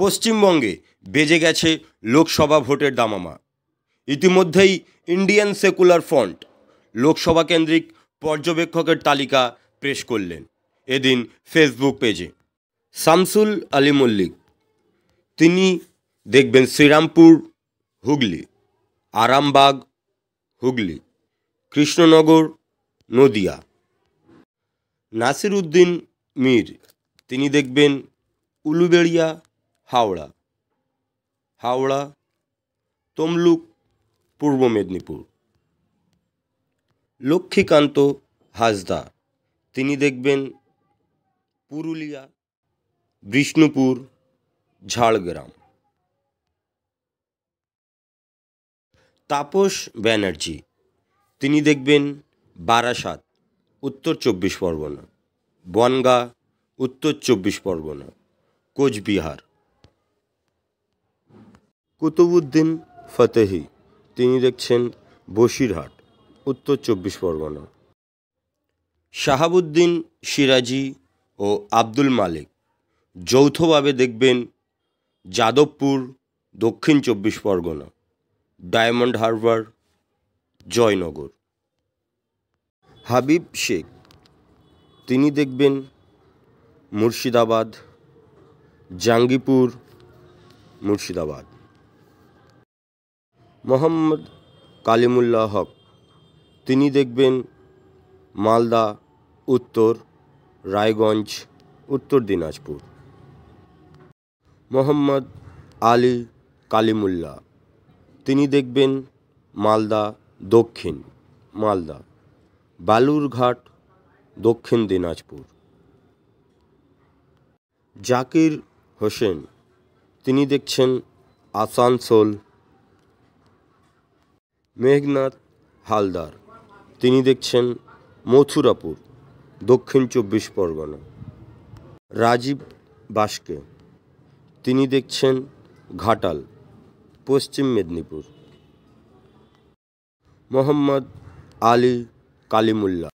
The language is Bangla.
পশ্চিমবঙ্গে বেজে গেছে লোকসভা ভোটের দামামা ইতিমধ্যেই ইন্ডিয়ান সেকুলার ফ্রন্ট লোকসভা কেন্দ্রিক পর্যবেক্ষকের তালিকা পেশ করলেন এদিন ফেসবুক পেজে শামসুল আলী মল্লিক তিনি দেখবেন শ্রীরামপুর হুগলি আরামবাগ হুগলি কৃষ্ণনগর নদিয়া নাসির উদ্দিন মীর তিনি দেখবেন উলুবেড়িয়া হাওড়া হাওড়া তমলুক পূর্ব মেদিনীপুর লক্ষ্মীকান্ত হাজদা তিনি দেখবেন পুরুলিয়া বিষ্ণুপুর ঝাড়গ্রাম তাপস ব্যানার্জি তিনি দেখবেন বারাসাত উত্তর চব্বিশ পরগনা বনগা উত্তর চব্বিশ পরগনা কোচবিহার কুতুবুদ্দিন ফতেহি তিনি দেখছেন বসিরহাট উত্তর চব্বিশ পরগনা শাহাবুদ্দিন সিরাজি ও আব্দুল মালিক যৌথভাবে দেখবেন যাদবপুর দক্ষিণ চব্বিশ পরগনা ডায়মন্ড হারবার জয়নগর হাবিব শেখ তিনি দেখবেন মুর্শিদাবাদ জাঙ্গিপুর মুর্শিদাবাদ মোহাম্মদ কালিমুল্লাহ হক তিনি দেখবেন মালদা উত্তর রায়গঞ্জ উত্তর দিনাজপুর মোহাম্মদ আলী কালিমুল্লা তিনি দেখবেন মালদা দক্ষিণ মালদা বালুরঘাট দক্ষিণ দিনাজপুর জাকির হোসেন তিনি দেখছেন আসানসোল মেঘনাথ হালদার তিনি দেখছেন মথুরাপুর দক্ষিণ চব্বিশ পরগনা রাজীব বাসকে তিনি দেখছেন ঘাটাল পশ্চিম মেদিনীপুর মোহাম্মদ আলী কালিমুল্লা